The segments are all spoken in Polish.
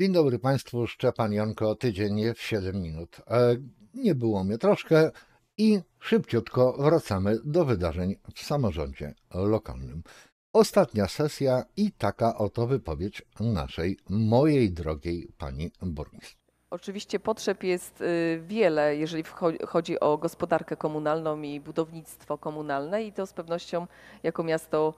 Dzień dobry Państwu, Szczepan Janko, tydzień w 7 minut. E, nie było mnie troszkę i szybciutko wracamy do wydarzeń w samorządzie lokalnym. Ostatnia sesja i taka oto wypowiedź naszej, mojej drogiej pani burmistrz. Oczywiście potrzeb jest y, wiele, jeżeli chodzi o gospodarkę komunalną i budownictwo komunalne i to z pewnością jako miasto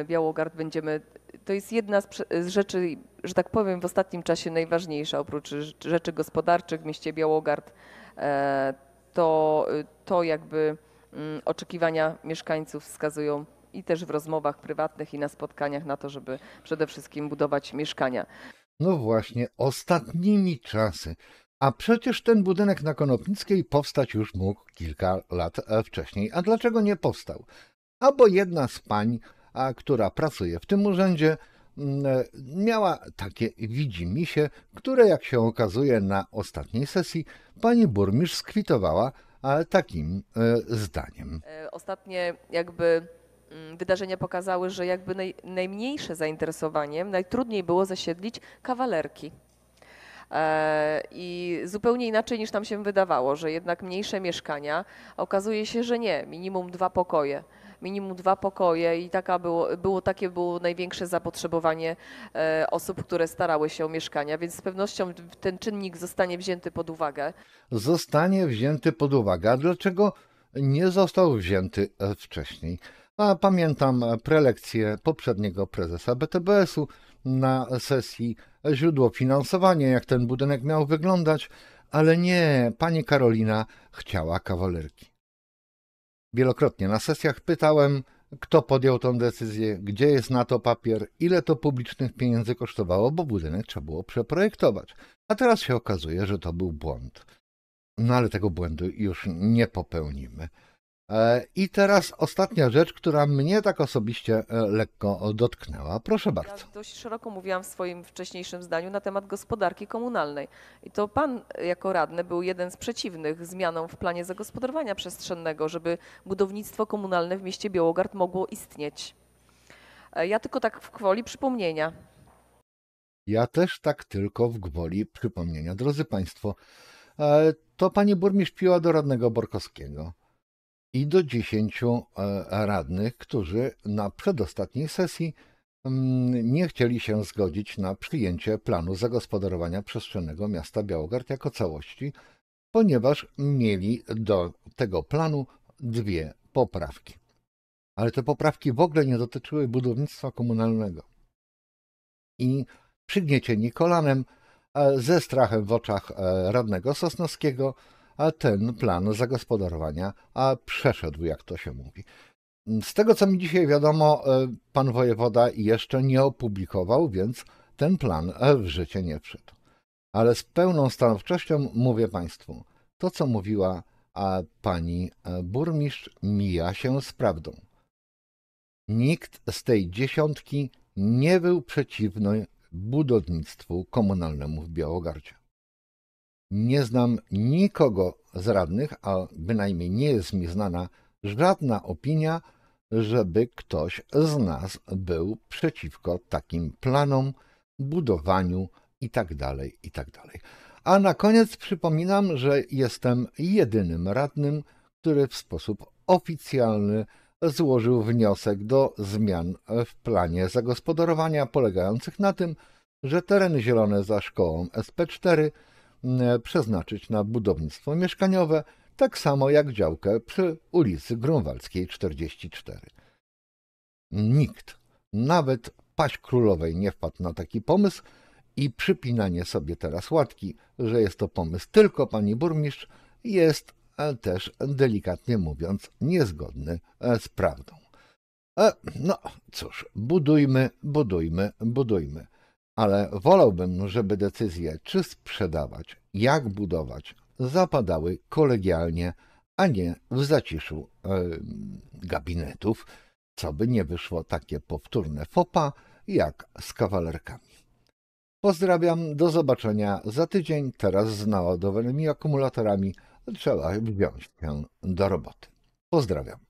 y, Białogard będziemy, to jest jedna z rzeczy, że tak powiem w ostatnim czasie najważniejsza oprócz rzeczy gospodarczych w mieście Białogard, e, to, to jakby mm, oczekiwania mieszkańców wskazują i też w rozmowach prywatnych i na spotkaniach na to, żeby przede wszystkim budować mieszkania. No właśnie, ostatnimi czasy. A przecież ten budynek na Konopnickiej powstać już mógł kilka lat e, wcześniej. A dlaczego nie powstał? Albo jedna z pań, a, która pracuje w tym urzędzie, mm, e, miała takie widzimisię, które jak się okazuje na ostatniej sesji pani burmistrz skwitowała takim e, zdaniem. Ostatnie jakby Mm, wydarzenia pokazały, że jakby naj, najmniejsze zainteresowaniem najtrudniej było zasiedlić kawalerki. E, I zupełnie inaczej niż nam się wydawało, że jednak mniejsze mieszkania, okazuje się, że nie, minimum dwa pokoje. Minimum dwa pokoje i taka było, było, takie było największe zapotrzebowanie e, osób, które starały się o mieszkania, więc z pewnością ten czynnik zostanie wzięty pod uwagę. Zostanie wzięty pod uwagę. A dlaczego nie został wzięty e, wcześniej? A pamiętam e, prelekcję poprzedniego prezesa BTBS-u na sesji źródło finansowania, jak ten budynek miał wyglądać, ale nie, pani Karolina chciała kawalerki. Wielokrotnie na sesjach pytałem, kto podjął tą decyzję, gdzie jest na to papier, ile to publicznych pieniędzy kosztowało, bo budynek trzeba było przeprojektować. A teraz się okazuje, że to był błąd. No ale tego błędu już nie popełnimy. E, I teraz ostatnia rzecz, która mnie tak osobiście e, lekko dotknęła. Proszę bardzo. Ja dość szeroko mówiłam w swoim wcześniejszym zdaniu na temat gospodarki komunalnej. I to pan e, jako radny był jeden z przeciwnych zmianom w planie zagospodarowania przestrzennego, żeby budownictwo komunalne w mieście Białogard mogło istnieć. Ja tylko tak w kwoli przypomnienia. Ja też tak tylko w gwoli przypomnienia. Drodzy Państwo, to pani burmistrz piła do radnego Borkowskiego i do 10 e, radnych, którzy na przedostatniej sesji mm, nie chcieli się zgodzić na przyjęcie planu zagospodarowania przestrzennego miasta Białogard jako całości, ponieważ mieli do tego planu dwie poprawki. Ale te poprawki w ogóle nie dotyczyły budownictwa komunalnego. I przygniecieni kolanem, e, ze strachem w oczach e, radnego Sosnowskiego, a ten plan zagospodarowania a przeszedł, jak to się mówi. Z tego, co mi dzisiaj wiadomo, e, pan wojewoda jeszcze nie opublikował, więc ten plan e, w życie nie wszedł. Ale z pełną stanowczością mówię państwu, to co mówiła pani e, burmistrz mija się z prawdą. Nikt z tej dziesiątki nie był przeciwny budownictwu komunalnemu w Białogardzie. Nie znam nikogo z radnych, a bynajmniej nie jest mi znana żadna opinia, żeby ktoś z nas był przeciwko takim planom, budowaniu itd. Tak itd. Tak a na koniec przypominam, że jestem jedynym radnym, który w sposób oficjalny złożył wniosek do zmian w planie zagospodarowania polegających na tym, że tereny zielone za szkołą SP4 E, przeznaczyć na budownictwo mieszkaniowe, tak samo jak działkę przy ulicy Grunwaldzkiej 44. Nikt, nawet paść królowej nie wpadł na taki pomysł i przypinanie sobie teraz łatki, że jest to pomysł tylko pani burmistrz, jest e, też delikatnie mówiąc niezgodny e, z prawdą. No cóż, budujmy, budujmy, budujmy ale wolałbym, żeby decyzje, czy sprzedawać, jak budować, zapadały kolegialnie, a nie w zaciszu e, gabinetów, co by nie wyszło takie powtórne fopa jak z kawalerkami. Pozdrawiam, do zobaczenia za tydzień. Teraz z naładowanymi akumulatorami trzeba wziąć się do roboty. Pozdrawiam.